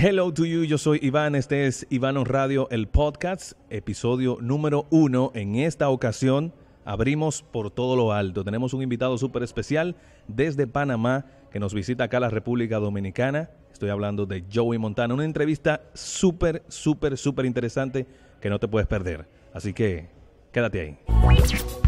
Hello to you, yo soy Iván, este es Iván Radio, el podcast, episodio número uno. En esta ocasión abrimos por todo lo alto. Tenemos un invitado súper especial desde Panamá que nos visita acá la República Dominicana. Estoy hablando de Joey Montana, una entrevista súper, súper, súper interesante que no te puedes perder. Así que quédate ahí.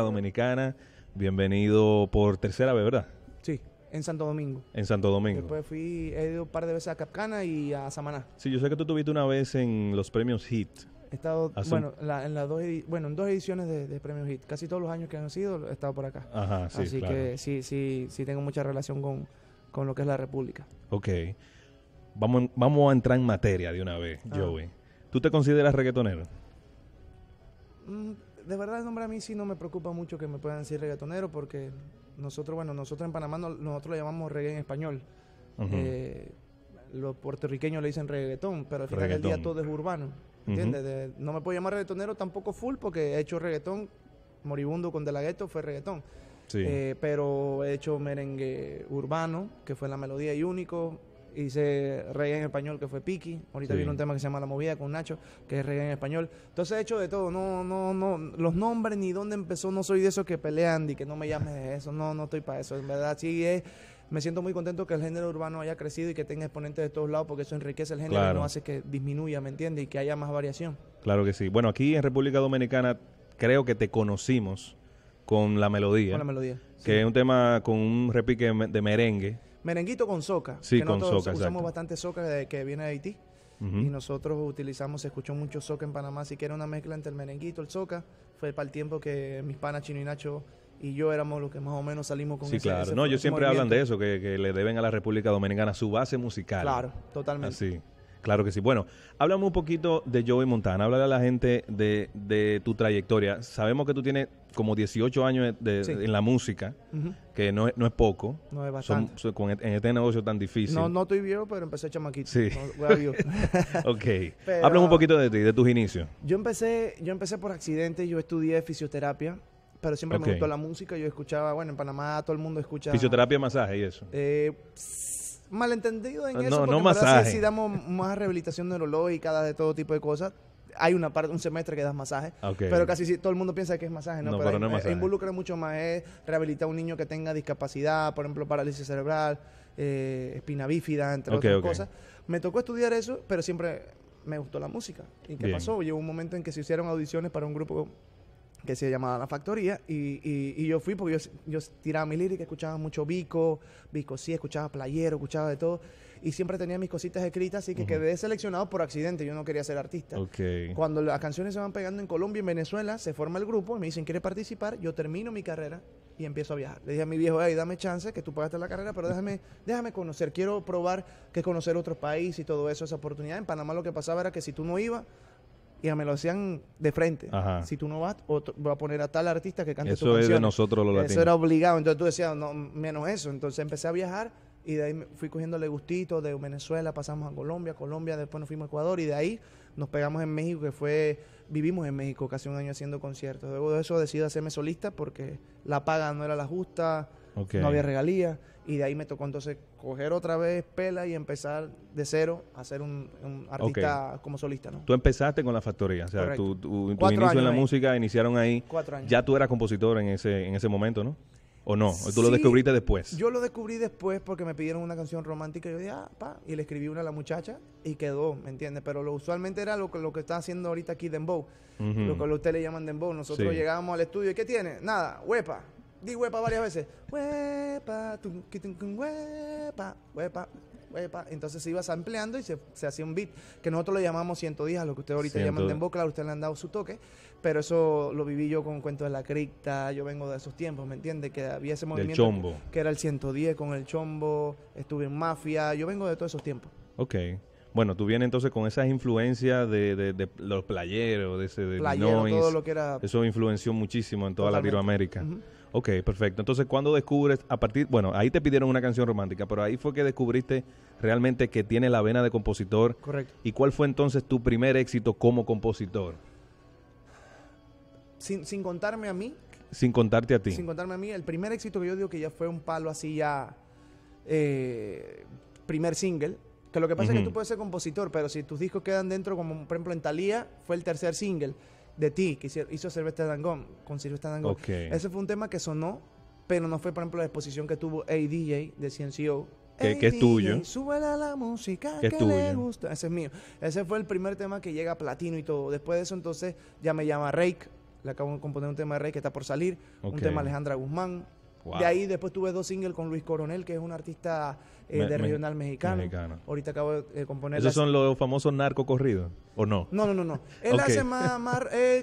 Dominicana. Bienvenido por tercera vez, ¿verdad? Sí, en Santo Domingo. En Santo Domingo. Después fui, he ido un par de veces a Capcana y a Samaná. Sí, yo sé que tú estuviste una vez en los premios HIT. He estado, ah, bueno, en las dos, bueno, en dos ediciones de, premios HIT. Casi todos los años que han sido, he estado por acá. Ajá, sí, Así que sí, sí, sí tengo mucha relación con, lo que es la República. Ok. Vamos, vamos a entrar en materia de una vez, ah. Joey. ¿Tú te consideras reggaetonero? Mm, de verdad el nombre a mí sí no me preocupa mucho que me puedan decir reggaetonero porque nosotros, bueno, nosotros en Panamá nosotros lo llamamos reggae en español. Eh, los puertorriqueños le dicen reggaetón, pero al final del día todo es urbano. ¿Entiendes? no me puedo llamar reggaetonero tampoco full porque he hecho reggaetón, moribundo con De La fue reggaetón. Sí. Eh, pero he hecho merengue urbano, que fue la melodía y único, hice reggae en español que fue Piki, ahorita viene un tema que se llama La Movida con Nacho, que es reggae en español. Entonces he hecho de todo, no no no los nombres ni dónde empezó, no soy de esos que pelean ni que no me llames de eso, no no estoy para eso, en verdad sí es eh, me siento muy contento que el género urbano haya crecido y que tenga exponentes de todos lados porque eso enriquece el género y no hace que disminuya, ¿me entiendes? Y que haya más variación. Claro que sí. Bueno, aquí en República Dominicana creo que te conocimos con la melodía. Con la melodía. Que es un tema con un repique de merengue Merenguito con soca. que con nosotros Usamos bastante soca de, que viene de Haití. Y nosotros utilizamos, se escuchó mucho soca en Panamá, así que era una mezcla entre el merenguito, el soca. Fue para el tiempo que mis panas Chino y Nacho y yo éramos los que más o menos salimos con sí, claro. no, ellos siempre hablan de eso, que, que, le deben a la República Dominicana su base musical. Claro, totalmente. Así. Claro que sí. Bueno, háblame un poquito de Joey Montana. Háblale a la gente de, tu trayectoria. Sabemos que tú tienes como 18 años en la música, que no es, no es poco. No es bastante. E, en este negocio tan difícil. No, no estoy viejo, pero empecé chamaquito. Sí. ok. háblame un poquito de ti, de tus inicios. Yo empecé, yo empecé por accidente. Yo estudié fisioterapia pero siempre me gustó la música. Yo escuchaba, bueno, en Panamá todo el mundo escucha. Fisioterapia, masaje y eso. Eh, malentendido en eso. Porque no Si, damos más rehabilitación neurológica, de todo tipo de cosas, hay una parte, un semestre que das masaje, pero casi si, todo el mundo piensa que es masaje, ¿no? pero, no eh, masaje. involucra mucho más, es rehabilitar a un niño que tenga discapacidad, por ejemplo, parálisis cerebral, eh, espina bífida, entre otras cosas. Me tocó estudiar eso, pero siempre me gustó la música. ¿Y qué pasó? Llegó un momento en que se hicieron audiciones para un grupo que se llamaba La Factoría, y, y, yo fui porque yo, tiraba mi lírica, escuchaba mucho Vico, Vico sí, escuchaba Playero, escuchaba de todo, y siempre tenía mis cositas escritas, así que quedé seleccionado por accidente, yo no quería ser artista. Cuando las canciones se van pegando en Colombia y en Venezuela, se forma el grupo, y me dicen, ¿quieres participar? Yo termino mi carrera y empiezo a viajar. Le dije a mi viejo, ahí dame chance, que tú pagaste la carrera, pero déjame, déjame conocer, quiero probar que conocer otros países y todo eso, esa oportunidad. En Panamá lo que pasaba era que si tú no ibas, y a me lo hacían de frente. Si tú no vas, voy a poner a tal artista que cante tu canción. Eso es nosotros los Eso era obligado. Entonces tú decías, no, menos eso. Entonces empecé a viajar y de ahí fui cogiéndole gustito. De Venezuela pasamos a Colombia, Colombia, después nos fuimos a Ecuador y de ahí nos pegamos en México, que fue. Vivimos en México casi un año haciendo conciertos. Luego de eso decido hacerme solista porque la paga no era la justa Okay. No había regalías. Y de ahí me tocó entonces coger otra vez Pela y empezar de cero a ser un, artista como solista, ¿no? Tú empezaste con la factoría, o sea, tu, tu, inicio en la música iniciaron ahí. Cuatro años. Ya tú eras compositor en ese, en ese momento, ¿no? ¿O no? o no tú lo descubriste después? Yo lo descubrí después porque me pidieron una canción romántica y yo dije, ah, pa, y le escribí una a la muchacha y quedó, ¿me entiendes? Pero lo usualmente era lo, lo que está haciendo ahorita aquí Dembow, lo que ustedes le llaman Dembow. Nosotros llegábamos al estudio y ¿qué tiene? Nada, huepa, di huepa varias veces. Huepa, huepa, huepa. huepa Entonces se iba sampleando y se, se hacía un beat que nosotros le llamamos 110, a lo que ustedes ahorita llaman dembow, claro, ustedes le han dado su toque, pero eso lo viví yo con cuentos de la cripta, yo vengo de esos tiempos, ¿me entiende Que había ese movimiento chombo. que era el 110 con el chombo, estuve en mafia, yo vengo de todos esos tiempos. Ok. Bueno, tú vienes entonces con esas influencias de, los playeros, de ese de noise. lo Eso influenció muchísimo en toda Latinoamérica. Ok, perfecto. Entonces, ¿cuándo descubres, a partir, bueno, ahí te pidieron una canción romántica, pero ahí fue que descubriste realmente que tiene la vena de compositor. Correcto. ¿Y cuál fue entonces tu primer éxito como compositor? Sin, contarme a mí. Sin contarte a ti. Sin contarme a mí, el primer éxito que yo digo que ya fue un palo así ya, eh, primer single, que lo que pasa es que tú puedes ser compositor, pero si tus discos quedan dentro, como por ejemplo en Talía, fue el tercer single de ti, que hizo, hizo Silvestre Dangón, con Silvestre Dangón. Ese fue un tema que sonó, pero no fue, por ejemplo, la exposición que tuvo ADJ de Ciencio Que, es tuyo. la música que, le gusta. Ese es mío. Ese fue el primer tema que llega a platino y todo. Después de eso, entonces, ya me llama Rake. Le acabo de componer un tema de Rake que está por salir. Un tema Alejandra Guzmán. De ahí después tuve dos singles con Luis Coronel, que es un artista eh, de regional mexicano. Ahorita acabo de eh, componer. ¿Esos son los famosos narcocorridos? ¿O no? No, no, no. no. Él hace más,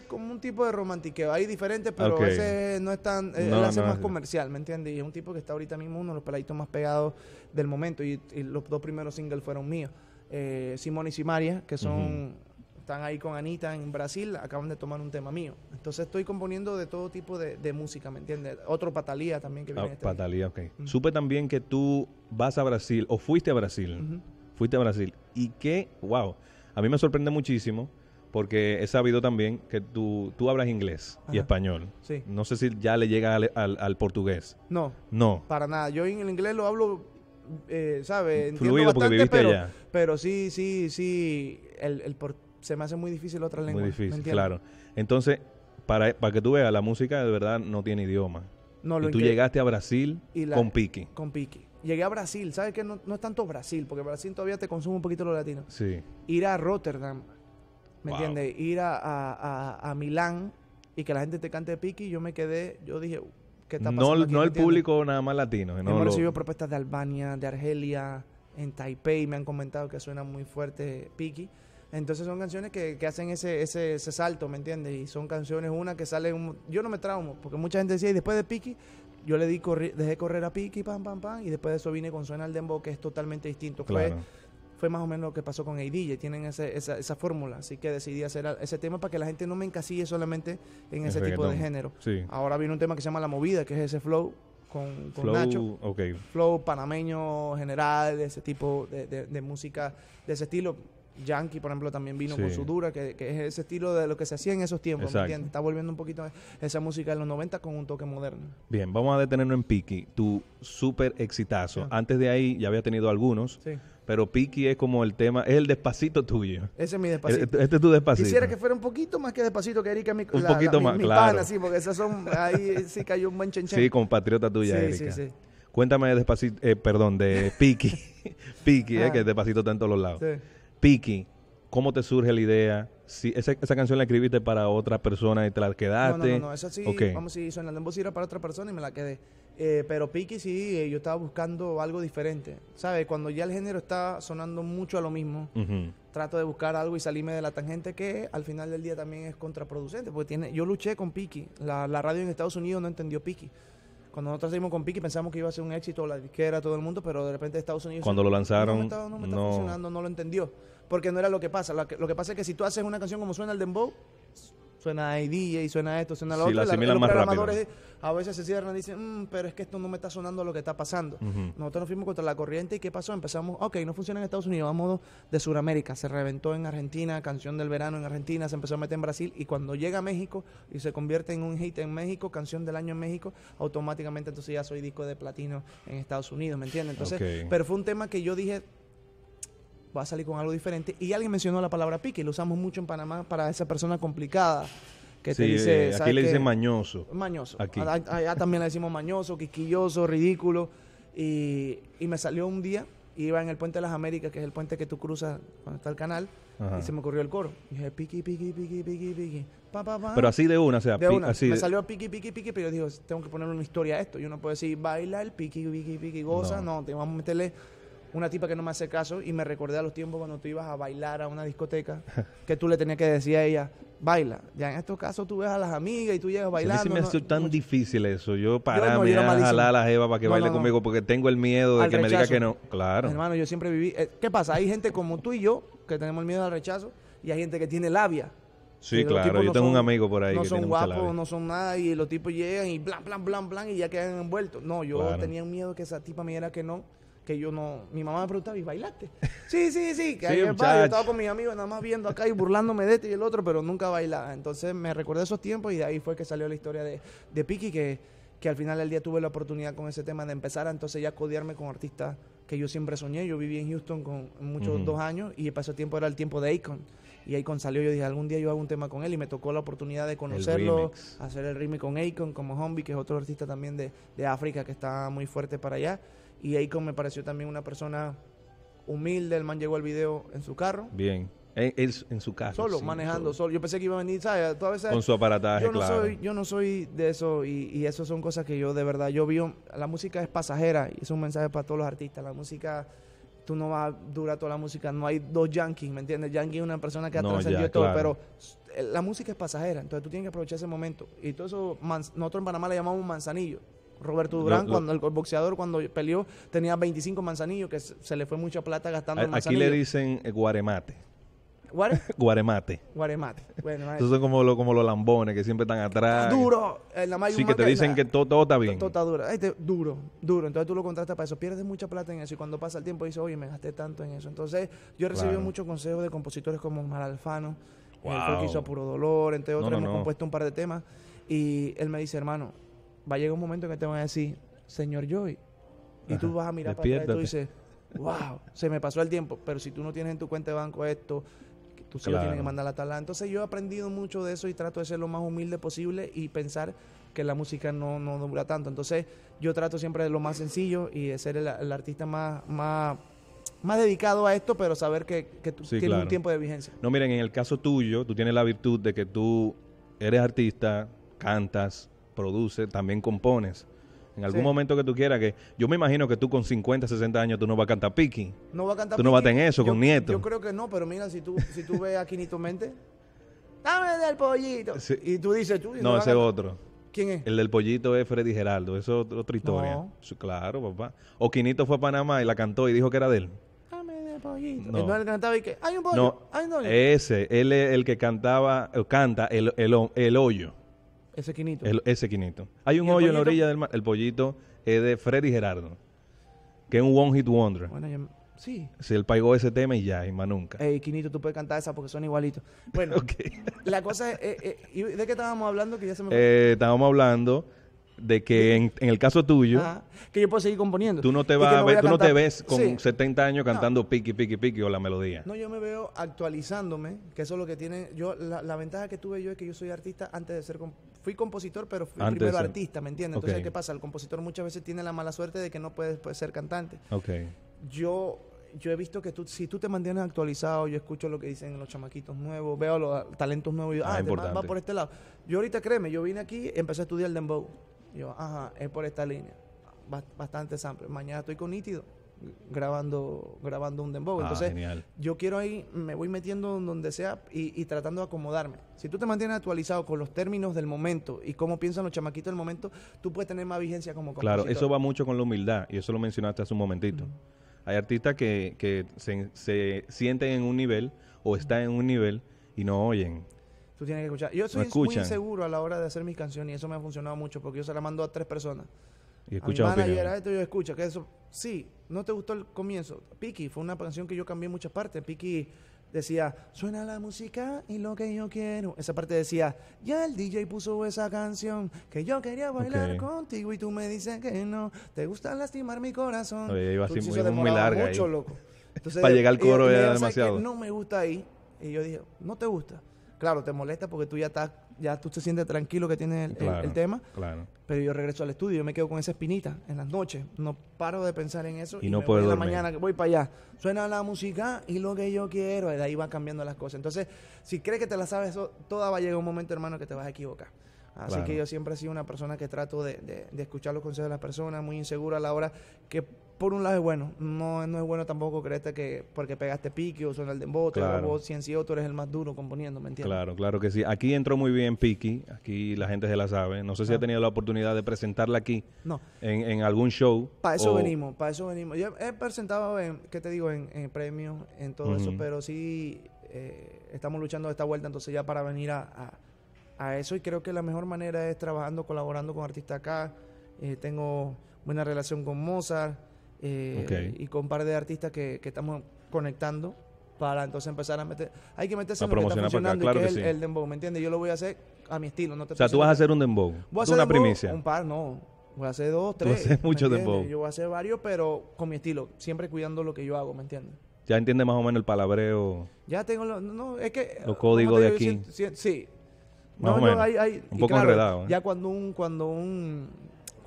como un tipo de romantiqueo. Hay diferentes, pero ese no es eh, él hace más comercial, ¿me entiendes? Y es un tipo que está ahorita mismo uno de los peladitos más pegados del momento. Y, los dos primeros singles fueron míos. Simón y Simaria, que son están ahí con Anita en Brasil, acaban de tomar un tema mío. Entonces estoy componiendo de todo tipo de, música, ¿me entiendes? Otro Patalía también que ah, viene. Ah, patalía, ok. Supe también que tú vas a Brasil, o fuiste a Brasil, fuiste a Brasil, y que, wow, a mí me sorprende muchísimo. Porque he sabido también que tú, tú hablas inglés y español. Sí. No sé si ya le llega al, al, portugués. No. No. Para nada. Yo en el inglés lo hablo eh, ¿sabes? Entiendo Fluido porque viviste pero, allá. Pero sí, sí, sí, el, el, se me hace muy difícil otra lengua. Muy difícil, claro. Entonces, para, para que tú veas, la música de verdad no tiene idioma. No, lo y tú llegaste a Brasil con Piki Con Piqui. Llegué a Brasil, ¿sabes que no, no, es tanto Brasil, porque Brasil todavía te consume un poquito lo latino. Sí. Ir a Rotterdam, ¿me entiendes? Ir a, a, Milán y que la gente te cante Piqui, yo me quedé, yo dije, uh, ¿qué está pasando? No, aquí, no el público nada más latino. Hemos recibido propuestas de Albania, de Argelia, en Taipei, me han comentado que suena muy fuerte Piqui. Entonces son canciones que, hacen ese, ese, ese, salto, ¿me entiendes? Y son canciones, una que sale, yo no me traumo, porque mucha gente decía, y después de Piki, yo le di dejé correr a Piki, pam, pam, pam, y después de eso vine con Suena al Dembo que es totalmente distinto. Fue, más o menos lo que pasó con ADJ, tienen ese, esa, esa fórmula, así que decidí hacer ese tema para que la gente no me encasille solamente en ese tipo de género. Ahora viene un tema que se llama La Movida, que es ese flow, con, con Nacho. Flow panameño general, de ese tipo de, música, de ese estilo. Yankee, por ejemplo, también vino con su dura, que, es ese estilo de lo que se hacía en esos tiempos, ¿me entiendes? Está volviendo un poquito esa música de los 90 con un toque moderno. Bien, vamos a detenernos en Piki, tu súper exitazo. Antes de ahí ya había tenido algunos. pero Piki es como el tema, es el despacito tuyo. Ese es mi despacito. Este, este es tu despacito. Quisiera que fuera un poquito más que despacito que Erika, mi, un poquito más, claro. sí, porque esas son, ahí sí cayó un buen chenchen Sí, compatriota tuya, Erika. Sí, sí. Cuéntame de despacito, eh, perdón, de Piki. Piki, eh, que despacito está en todos los lados. Piki, ¿cómo te surge la idea? Si esa, esa, canción la escribiste para otra persona y te la quedaste. No, no, no, no esa sí, vamos vamos, sí, sonando en voz era para otra persona y me la quedé. Eh, pero Piki sí, eh, yo estaba buscando algo diferente. ¿Sabes? Cuando ya el género está sonando mucho a lo mismo, trato de buscar algo y salirme de la tangente que al final del día también es contraproducente. Porque tiene, yo luché con Piki. La, la radio en Estados Unidos no entendió Piki. Cuando nosotros dimos con Piki pensamos que iba a ser un éxito, la disquera, todo el mundo, pero de repente Estados Unidos... Cuando lo lanzaron, no... Funcionando, no lo entendió, porque no era lo que pasa. Lo que, lo que, pasa es que si tú haces una canción como suena el dembow, suena ID y suena esto, suena lo otro. los programadores a veces se cierran y dicen, mm, pero es que esto no me está sonando lo que está pasando. Nosotros nos fuimos contra la corriente y ¿qué pasó? Empezamos, ok, no funciona en Estados Unidos, vamos de Sudamérica. Se reventó en Argentina, canción del verano en Argentina, se empezó a meter en Brasil y cuando llega a México y se convierte en un hit en México, canción del año en México, automáticamente entonces ya soy disco de platino en Estados Unidos, ¿me entiendes? Entonces, pero fue un tema que yo dije, va a salir con algo diferente. Y alguien mencionó la palabra pique, lo usamos mucho en Panamá para esa persona complicada. Que te dice, eh, aquí le dicen mañoso. Mañoso. Allá, también le decimos mañoso, quisquilloso, ridículo. Y, me salió un día, iba en el Puente de las Américas, que es el puente que tú cruzas cuando está el canal, y se me ocurrió el coro. Y dije, piqui, piqui, piqui, piqui, piqui. Pa, Pero así de una, o sea, Así me salió salió piqui, piqui, piqui, pero yo digo, tengo que ponerle una historia a esto. Yo no puedo decir, baila el piqui, piqui, piqui, goza. No, te vamos a meterle una tipa que no me hace caso y me recordé a los tiempos cuando tú ibas a bailar a una discoteca que tú le tenías que decir a ella baila ya en estos casos tú ves a las amigas y tú llegas bailando bailar. me ha tan difícil eso yo para a ah, jalar a la jeva para que baile conmigo porque tengo el miedo de que me diga que no claro hermano yo siempre viví eh, ¿qué pasa? hay gente como tú y yo que tenemos el miedo al rechazo y hay gente que tiene labia Sí, claro. Yo tengo un amigo por ahí. No son guapos, no son nada. Y los tipos llegan y blan, blan, blan, blan. Y ya quedan envueltos. No, yo tenía miedo que esa tipa me diera que no que yo no. Mi mamá me preguntaba, ¿y bailaste? Sí, sí, sí. Que ahí me estaba con mis amigos nada más viendo acá y burlándome de este y el otro, pero nunca bailaba. Entonces me recordé esos tiempos y de ahí fue que salió la historia de, de Piki, que, que al final del día tuve la oportunidad con ese tema de empezar a entonces ya codearme con artistas que yo siempre soñé. Yo viví en Houston con muchos dos años y pasó tiempo era el tiempo de Akon. Y Akon salió, yo dije, algún día yo hago un tema con él y me tocó la oportunidad de conocerlo, hacer el ritmo con Akon, como Zombie, que es otro artista también de, de África que está muy fuerte para allá. Y como me pareció también una persona humilde. El man llegó al video en su carro. Bien. En, en, su carro. Solo, manejando solo. Yo pensé que iba a venir, ¿sabes? Con su aparataje, yo no claro. Soy, yo no soy de eso y, eso son cosas que yo de verdad, yo vi, la música es pasajera y es un mensaje para todos los artistas. La música tú no vas a durar toda la música. No hay dos yankees, ¿me entiendes? Yankee es una persona que ha trascendido todo, pero eh, la música es pasajera, entonces tú tienes que aprovechar ese momento. Y todo eso, nosotros en Panamá le llamamos manzanillo. Roberto Durán, cuando el, boxeador cuando peleó tenía 25 manzanillos, que se, le fue mucha plata gastando en manzanillos. Aquí le dicen eh, guaremate. Guaremate. Guaremate. Bueno, como, como los lambones que siempre están atrás. ¡Duro! Eh, sí, que te dicen que todo, está bien. Todo, está duro. duro, duro. Entonces tú lo contratas para eso. Pierdes mucha plata en eso y cuando pasa el tiempo dices, oye, me gasté tanto en eso. Entonces yo he recibido muchos consejos de compositores como Mar Alfano, eh, que hizo Puro Dolor, entre otros. hemos compuesto un par de temas y él me dice, hermano, va a llegar un momento en que te van a decir, señor Joy, y tú vas a mirar para atrás y tú dices, wow, se me pasó el tiempo, pero si tú no tienes en tu cuenta de banco esto, tú solo tienes que mandar a tala. Entonces yo he aprendido mucho de eso y trato de ser lo más humilde posible y pensar que la música no, no dura tanto. Entonces yo trato siempre de lo más sencillo y de ser el, artista más, más, más dedicado a esto, pero saber que, tú tienes un tiempo de vigencia. No, miren, en el caso tuyo, tú tienes la virtud de que tú eres artista, cantas, produce, también compones. En algún momento que tú quieras, que yo me imagino que tú con 50, 60 años tú no vas a cantar piqui No vas a cantar Tú no vas a tener eso con Nieto. Yo creo que no, pero mira, si tú, si tú ves a Quinito Mente, dame del pollito. Y tú dices tú. No, ese es otro. ¿Quién es? El del pollito es Freddy Geraldo. Eso es otra historia. Claro, papá. O Quinito fue a Panamá y la cantó y dijo que era de él. Dame del pollito. No. Él cantaba y que, hay un pollo, no, hay un Ese, él es el que cantaba, canta el, el, el hoyo. Ese quinito. El, ese quinito. Hay un hoyo en la orilla del mar. El pollito es de Freddy Gerardo, que es un One Hit Wonder. Bueno, sí. Si él pagó ese tema y ya, y más nunca. Ey, quinito, tú puedes cantar esa porque son igualitos. Bueno, la cosa es. Eh, eh, ¿De qué estábamos hablando? Que ya se me eh, estábamos hablando de que en, el caso tuyo ah, que yo puedo seguir componiendo tú no te vas tú no te ves con 70 años cantando no. piqui piqui piqui o la melodía no yo me veo actualizándome que eso es lo que tiene yo la, la, ventaja que tuve yo es que yo soy artista antes de ser fui compositor, pero fui primero artista, ¿me entiendes? Entonces, ¿qué pasa? El compositor muchas veces tiene la mala suerte de que no puede, ser cantante. Okay. Yo yo he visto que tú, si tú te mantienes actualizado, yo escucho lo que dicen los chamaquitos nuevos, veo los talentos nuevos, y ah, ah este va, por este lado. Yo ahorita, créeme, yo vine aquí, y empecé a estudiar el dembow. Yo, ajá, es por esta línea. bastante sample. Mañana estoy con nítido grabando, grabando un dembow. Ah, Entonces, yo quiero ahí, me voy metiendo donde sea y, tratando de acomodarme. Si tú te mantienes actualizado con los términos del momento y cómo piensan los chamaquitos del momento, tú puedes tener más vigencia como compositor. Claro, eso va mucho con la humildad y eso lo mencionaste hace un momentito. Hay artistas que, se, sienten en un nivel o están en un nivel y no oyen. Tú tienes que escuchar. Yo soy muy inseguro a la hora de hacer mis canciones y eso me ha funcionado mucho porque yo se la mando a tres personas. Y escucha a mi manager, esto yo escucho, que eso Sí, no te gustó el comienzo. Piki fue una canción que yo cambié muchas partes. Piki decía, suena la música y lo que yo quiero. Esa parte decía, ya el DJ puso esa canción que yo quería bailar contigo y tú me dices que no. Te gusta lastimar mi corazón. Oye, iba así muy, Mucho, loco. Entonces, Para llegar al coro era demasiado. no me gusta ahí. Y yo dije, no te gusta. Claro, te molesta porque tú ya estás ya tú te sientes tranquilo que tienes el, tema. Claro. Pero yo regreso al estudio, yo me quedo con esa espinita en las noches. No paro de pensar en eso. Y, no me puedo voy la mañana que voy para allá. Suena la música y lo que yo quiero. Y de ahí van cambiando las cosas. Entonces, si crees que te la sabes eso, toda va a llegar un momento, hermano, que te vas a equivocar. Así que yo siempre he sido una persona que trato de, de escuchar los consejos de las personas, muy insegura a la hora que por un lado es bueno. No, no es bueno tampoco creerte que porque pegaste Piqui o son el de o vos ciencio, eres el más duro componiendo, ¿me entiendes? Claro, claro que sí. Aquí entró muy bien Piqui, aquí la gente se la sabe. No sé si ha tenido la oportunidad de presentarla aquí en, en algún show. Para eso venimos, para eso venimos. Yo he presentado, ¿qué te digo?, en, premios, en todo eso, pero sí eh, estamos luchando esta vuelta, entonces ya para venir a, eso y creo que la mejor manera es trabajando, colaborando con artistas acá. Eh, tengo buena relación con Mozart eh, y con un par de artistas que, estamos conectando para entonces empezar a meter. Hay que meterse a en lo que está funcionando claro que, sí. el, dembow, ¿me entiendes? Yo lo voy a hacer a mi estilo. No te o sea, tú vas a hacer un dembow. Voy a hacer una primicia. Un par, no. Voy a hacer dos, tres. Tú haces mucho dembow. Yo voy a hacer varios, pero con mi estilo, siempre cuidando lo que yo hago, ¿me entiendes? Ya entiende más o menos el palabreo. Ya tengo no, es que los códigos de aquí. sí, un poco enredado. Ya cuando un cuando un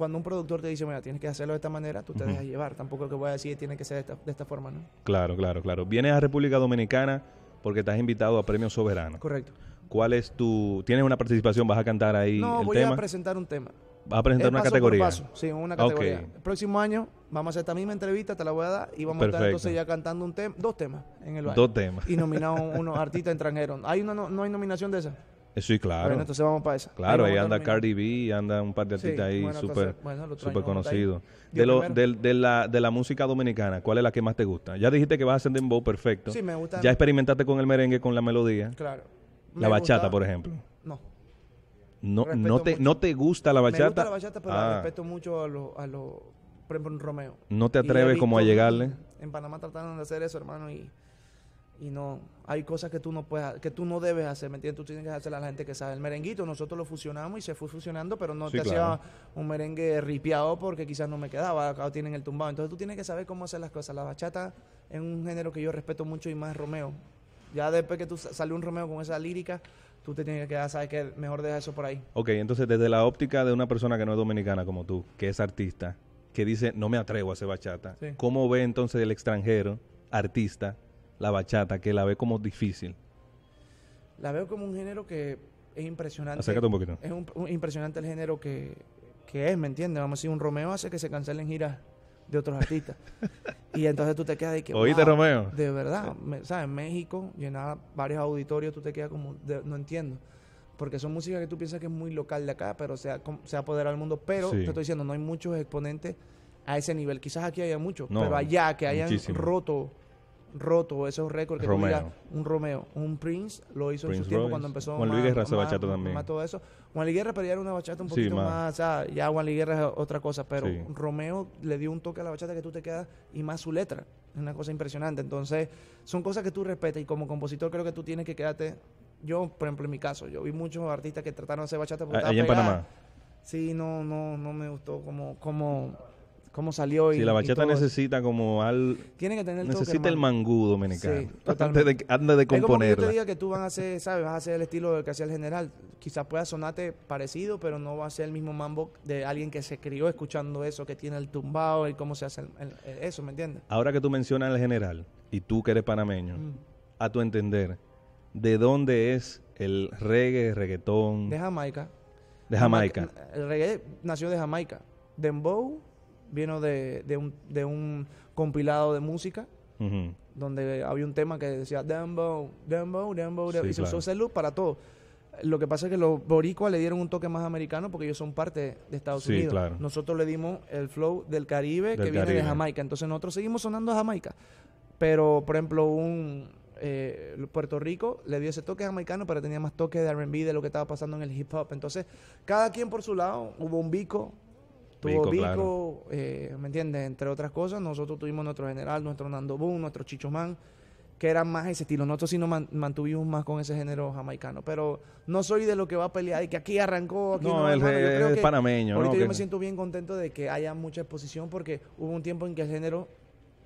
cuando un productor te dice, mira, tienes que hacerlo de esta manera, tú te dejas llevar. Tampoco lo que voy a decir, tiene que ser de esta, forma, ¿no? Claro, claro, claro. Vienes a República Dominicana porque estás invitado a Premio Soberano. Correcto. ¿Cuál es tu...? ¿Tienes una participación? ¿Vas a cantar ahí no, el tema? No, voy a presentar un tema. ¿Vas a presentar una categoría? Sí, una categoría. El próximo año vamos a hacer esta misma entrevista, te la voy a dar, y vamos a estar entonces ya cantando un tema, dos temas en el baile. Dos temas. Y a unos artistas extranjeros. ¿Hay una, no, no hay nominación de esa? Eh, sí, claro. Bueno, entonces vamos para esa. Claro, ahí, anda Cardi B, anda un par de artistas ahí súper conocidos. De, de, la, de la música dominicana, ¿cuál es la que más te gusta? Ya dijiste que vas a hacer dembow perfecto. Sí, me gusta. Ya experimentaste con el merengue, con la melodía. Claro. La bachata, por ejemplo. No. No, no te, ¿No te gusta la bachata? Me gusta la bachata, pero ah. respeto mucho a los... A los por ejemplo, Romeo. ¿No te atreves como a llegarle? En Panamá trataron de hacer eso, hermano, y y no hay cosas que tú no puedes que tú no debes hacer ¿me entiendes? tú tienes que hacer a la gente que sabe el merenguito nosotros lo fusionamos y se fue fusionando pero no te hacía un merengue ripiado porque quizás no me quedaba acá tienen el tumbado entonces tú tienes que saber cómo hacer las cosas la bachata es un género que yo respeto mucho y más Romeo ya después que tú salió un Romeo con esa lírica tú te tienes que quedar sabes que mejor deja eso por ahí ok entonces desde la óptica de una persona que no es dominicana como tú que es artista que dice no me atrevo a hacer bachata ¿cómo ve entonces el extranjero artista la bachata, que la ve como difícil? La veo como un género que es impresionante. Acércate un poquito. Es un, impresionante el género que, es, ¿me entiendes? Vamos a decir, un Romeo hace que se cancelen giras de otros artistas. y entonces tú te quedas de que. ¿Oíste, Romeo? De verdad, me, ¿sabes? México llenaba varios auditorios, tú te quedas como. no entiendo. Porque son música que tú piensas que es muy local de acá, pero se ha, se ha apoderado al mundo. Pero te estoy diciendo, no hay muchos exponentes a ese nivel. Quizás aquí haya muchos, pero allá que hayan roto roto esos récords que un Romeo, un Prince lo hizo en su tiempo cuando empezó Juan Luis Guerra bachata también. Más todo eso. Juan Luis Guerra una bachata un poquito más. ya Juan Luis es otra cosa, pero Romeo le dio un toque a la bachata que tú te quedas y más su letra, es una cosa impresionante. Entonces, son cosas que tú respetas y como compositor creo que tú tienes que quedarte yo, por ejemplo, en mi caso, yo vi muchos artistas que trataron de hacer bachata porque ah, en Panamá. Sí, no, no, no me gustó como, como cómo salió. Y, si la bachata necesita como al... Tiene que tener Necesita el mangú dominicano. Sí, antes, de, antes de componer. Es que yo te que tú vas a hacer, ¿sabes? Vas a hacer el estilo que hacía el general. Quizás pueda sonarte parecido, pero no va a ser el mismo mambo de alguien que se crió escuchando eso, que tiene el tumbao y cómo se hace el, eso, ¿me entiendes? Ahora que tú mencionas al general y tú que eres panameño, mm. a tu entender, ¿de dónde es el reggae, reggaetón? De Jamaica. De Jamaica. Jamaica. El reggae nació de Jamaica. Dembow vino de, un, compilado de música donde había un tema que decía Dumbo, Dumbo, Dumbo, Dumbo. y se usó ese loop para todo. Lo que pasa es que los boricuas le dieron un toque más americano porque ellos son parte de Estados Unidos. Nosotros le dimos el flow del Caribe que viene de Jamaica. Entonces nosotros seguimos sonando a Jamaica. Pero, por ejemplo, un eh, Puerto Rico le dio ese toque jamaicano, pero tenía más toque de RB de lo que estaba pasando en el hip hop. Entonces, cada quien por su lado, hubo un bico, Tuvo Vico, eh, ¿me entiendes? Entre otras cosas, nosotros tuvimos nuestro general, nuestro Nando Boom, nuestro Chicho Man, que era más ese estilo. Nosotros sí nos mantuvimos más con ese género jamaicano. Pero no soy de lo que va a pelear y que aquí arrancó, aquí no. no el, creo panameño. Ahorita yo me siento bien contento de que haya mucha exposición porque hubo un tiempo en que el género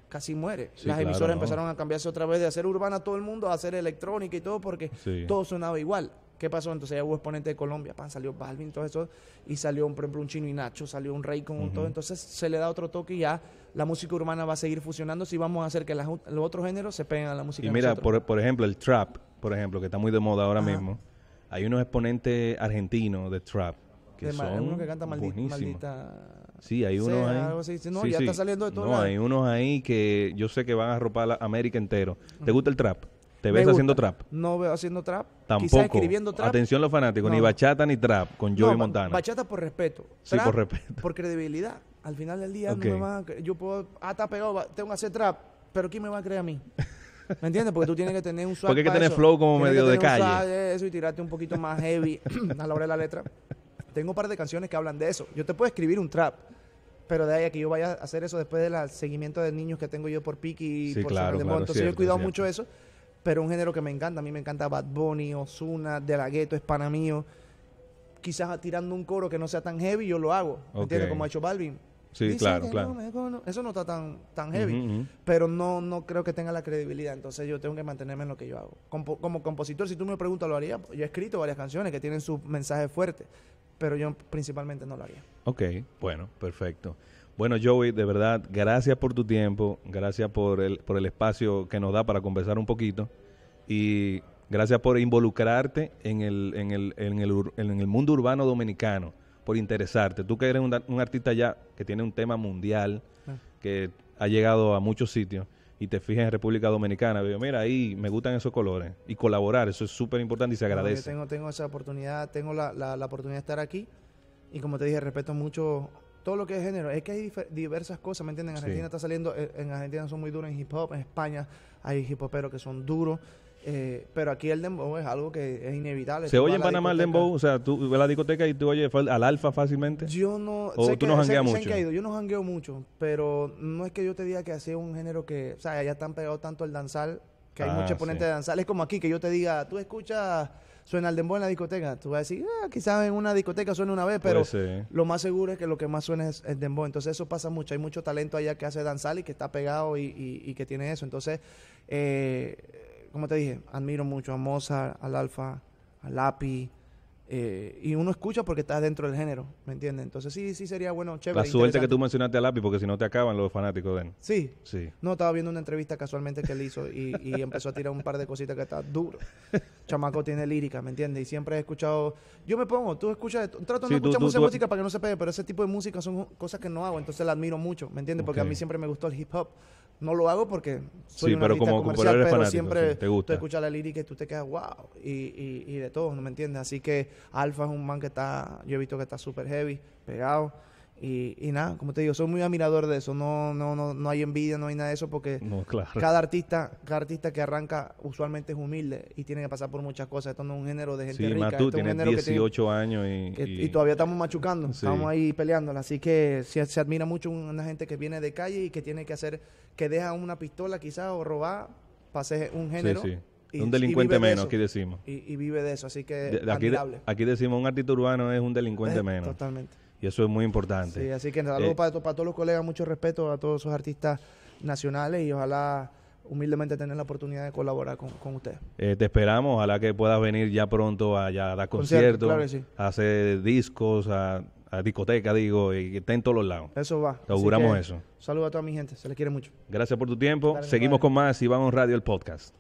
casi muere. Las emisoras empezaron a cambiarse otra vez de hacer urbana todo el mundo a hacer electrónica y todo porque todo sonaba igual. ¿Qué pasó? Entonces ya hubo exponente de Colombia, pan, salió Balvin, y todo eso, y salió, un, por ejemplo, un Chino y Nacho, salió un Rey con un todo. Entonces se le da otro toque y ya la música urbana va a seguir fusionando si vamos a hacer que los otros géneros se peguen a la música. Y mira, por, ejemplo, el trap, por ejemplo, que está muy de moda ahora mismo, hay unos exponentes argentinos de trap que son hay que canta maldita, Sí, hay unos ahí. No, ya está saliendo de todo. No, hay unos ahí que yo sé que van a arropar a América entero. ¿Te gusta el trap? ¿Te ves haciendo trap? No veo haciendo trap. Tampoco. escribiendo trap. Atención los fanáticos, ni bachata ni trap con Joey Montana. Bachata por respeto. sí, por respeto. Por credibilidad. Al final del día no me van Yo puedo, ah, está pegado, tengo que hacer trap, pero ¿quién me va a creer a mí? ¿Me entiendes? Porque tú tienes que tener un Porque hay que tener flow como medio de calle. eso y tirarte un poquito más heavy a la hora de la letra. Tengo un par de canciones que hablan de eso. Yo te puedo escribir un trap, pero de ahí a que yo vaya a hacer eso después del seguimiento de niños que tengo yo por Piki y por claro, yo he cuidado mucho eso pero un género que me encanta. A mí me encanta Bad Bunny, Ozuna, De La Ghetto, es mío. Quizás tirando un coro que no sea tan heavy, yo lo hago. ¿Me entiendes? Como ha hecho Balvin. Sí, claro, claro. eso no está tan, tan heavy, pero no, no creo que tenga la credibilidad. Entonces yo tengo que mantenerme en lo que yo hago. como compositor, si tú me preguntas, lo haría. Yo he escrito varias canciones que tienen su mensaje fuerte, pero yo principalmente no lo haría. Ok, bueno, perfecto. Bueno, Joey, de verdad, gracias por tu tiempo, gracias por el, por el espacio que nos da para conversar un poquito y gracias por involucrarte en el, en el, en el, en el mundo urbano dominicano, por interesarte. Tú que eres un, artista ya que tiene un tema mundial, ah. que ha llegado a muchos sitios y te fijas en República Dominicana, veo, mira, ahí me gustan esos colores y colaborar, eso es súper importante y se agradece. tengo, esa oportunidad, tengo la, la oportunidad de estar aquí y como te dije, respeto mucho todo lo que es género. Es que hay diversas cosas, ¿me entienden? En Argentina está saliendo, eh, en Argentina son muy duros en hip hop, en España hay hip hoperos que son duros. Eh, pero aquí el dembow es algo que es inevitable. ¿Se oye en Panamá el dembow? O sea, tú ves la discoteca y tú oyes al alfa fácilmente. Yo no. ¿O sé tú no jangueas mucho? Yo no jangueo mucho, pero no es que yo te diga que es un género que. O sea, allá están pegados tanto el danzal, que hay ah, muchos ponentes de danzal. Es como aquí, que yo te diga, tú escuchas suena el dembow en la discoteca. Tú vas a decir, ah, quizás en una discoteca suena una vez, pero lo más seguro es que lo que más suena es el dembow. Entonces eso pasa mucho. Hay mucho talento allá que hace danzal y que está pegado y, que tiene eso. Entonces, eh, como te dije, admiro mucho a Mozart, al Alfa, al Lapi, eh, y uno escucha porque está dentro del género, ¿me entiendes? Entonces sí, sí sería bueno, chévere. La suerte que tú mencionaste a Lápiz, porque si no te acaban los fanáticos de él. Sí. Sí. No, estaba viendo una entrevista casualmente que él hizo y, empezó a tirar un par de cositas que está duro. Chamaco tiene lírica, ¿me entiendes? Y siempre he escuchado, yo me pongo, tú escuchas, trato de no escuchar mucha música para que no se pegue, pero ese tipo de música son cosas que no hago, entonces la admiro mucho, ¿me entiendes? Porque a mí siempre me gustó el hip hop. No lo hago porque soy sí, pero como comercial, pero siempre te gusta. tú escuchas la lírica y tú te quedas wow y, y, y de todo, ¿no me entiendes? Así que Alfa es un man que está, yo he visto que está súper heavy, pegado. Y, nada, como te digo, soy muy admirador de eso. No, no, no, no hay envidia, no hay nada de eso, porque cada artista, cada artista que arranca usualmente es humilde y tiene que pasar por muchas cosas. Esto no es un género de gente rica. es un género 18 años y, todavía estamos machucando, estamos ahí peleándola. Así que se, admira mucho una gente que viene de calle y que tiene que hacer, que deja una pistola quizás o robar para hacer un género un delincuente menos, aquí decimos. Y, vive de eso, así que aquí, decimos, un artista urbano es un delincuente eh, menos. Totalmente. Y eso es muy importante. Sí, así que saludos eh, para, todos los colegas, mucho respeto a todos esos artistas nacionales y ojalá humildemente tener la oportunidad de colaborar con, usted ustedes. Eh, te esperamos, ojalá que puedas venir ya pronto a, dar conciertos, a hacer discos, a, discoteca, digo, y que estén en todos los lados. Eso va. Te auguramos eso. Saludos a toda mi gente, se les quiere mucho. Gracias por tu tiempo. Seguimos con más y vamos Radio el Podcast.